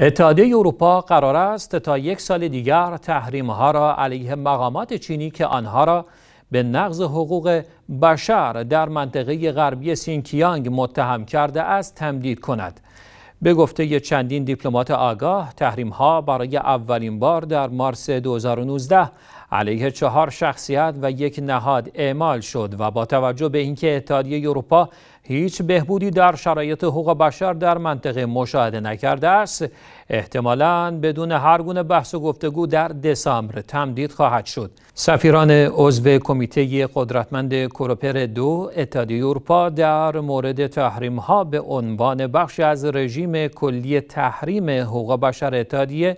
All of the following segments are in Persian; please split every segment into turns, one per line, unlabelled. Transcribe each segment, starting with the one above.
اتحادیه اروپا قرار است تا یک سال دیگر تحریم ها را علیه مقامات چینی که آنها را به نقض حقوق بشر در منطقه غربی سینکیانگ متهم کرده است تمدید کند. به گفته چندین دیپلمات آگاه تحریم ها برای اولین بار در مارس 2019 علیه چهار شخصیت و یک نهاد اعمال شد و با توجه به اینکه اتحادیه اروپا هیچ بهبودی در شرایط حقوق بشر در منطقه مشاهده نکرده است احتمالا بدون هرگونه بحث و گفتگو در دسامبر تمدید خواهد شد سفیران عضو کمیته قدرتمند کروپر دو اتحادیه اروپا در مورد تحریم ها به عنوان بخشی از رژیم کلی تحریم حقوق بشر اتحادیه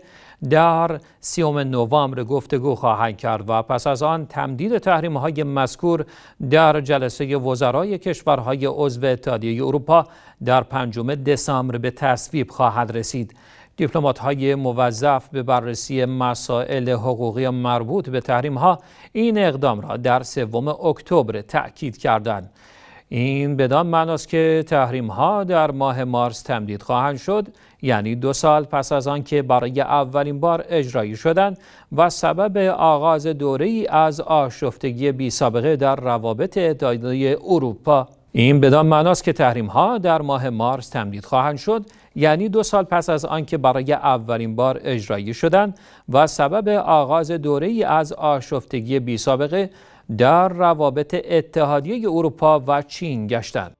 در سیوم نوامبر گفتگو خواهند کرد و پس از آن تمدید تحریم های مذکور در جلسه وزرای کشورهای عضو اتحادیه اروپا در پنجم دسامبر به تصویب خواهد رسید دیپلمات های موظف به بررسی مسائل حقوقی مربوط به تحریم ها این اقدام را در سوم اکتبر تاکید کردند این بدان معناست که تحریم ها در ماه مارس تمدید خواهند شد یعنی دو سال پس از آن که برای اولین بار اجرایی شدند و سبب آغاز دوره از آشفتگی بی سابقه در روابط اتحادیه اروپا این بدان معناست که تحریم ها در ماه مارس تمدید خواهند شد یعنی دو سال پس از آنکه برای اولین بار اجرایی شدند و سبب آغاز دوره از آشفتگی بی سابقه در روابط اتحادیه اروپا و چین گشتند.